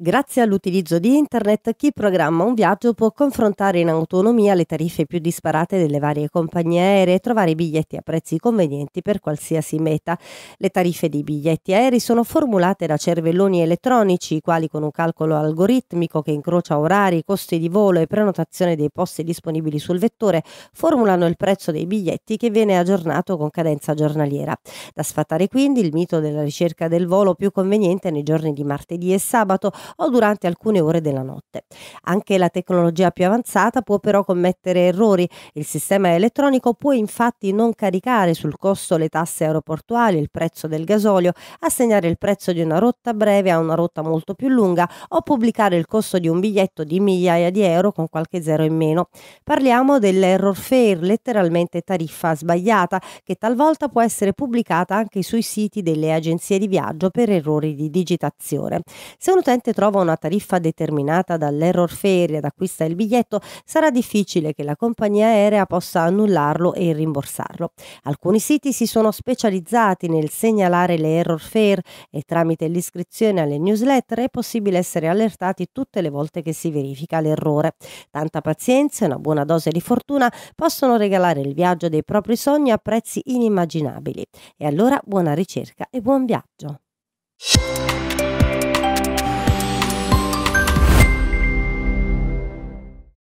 Grazie all'utilizzo di Internet, chi programma un viaggio può confrontare in autonomia le tariffe più disparate delle varie compagnie aeree e trovare i biglietti a prezzi convenienti per qualsiasi meta. Le tariffe dei biglietti aerei sono formulate da cervelloni elettronici, i quali con un calcolo algoritmico che incrocia orari, costi di volo e prenotazione dei posti disponibili sul vettore, formulano il prezzo dei biglietti che viene aggiornato con cadenza giornaliera. Da sfatare quindi il mito della ricerca del volo più conveniente nei giorni di martedì e sabato o durante alcune ore della notte. Anche la tecnologia più avanzata può però commettere errori. Il sistema elettronico può infatti non caricare sul costo le tasse aeroportuali, il prezzo del gasolio, assegnare il prezzo di una rotta breve a una rotta molto più lunga o pubblicare il costo di un biglietto di migliaia di euro con qualche zero in meno. Parliamo dell'error fare, letteralmente tariffa sbagliata, che talvolta può essere pubblicata anche sui siti delle agenzie di viaggio per errori di digitazione. Se un utente trova una tariffa determinata dall'error ferry ed acquista il biglietto, sarà difficile che la compagnia aerea possa annullarlo e rimborsarlo. Alcuni siti si sono specializzati nel segnalare le error fare e tramite l'iscrizione alle newsletter è possibile essere allertati tutte le volte che si verifica l'errore. Tanta pazienza e una buona dose di fortuna possono regalare il viaggio dei propri sogni a prezzi inimmaginabili. E allora buona ricerca e buon viaggio!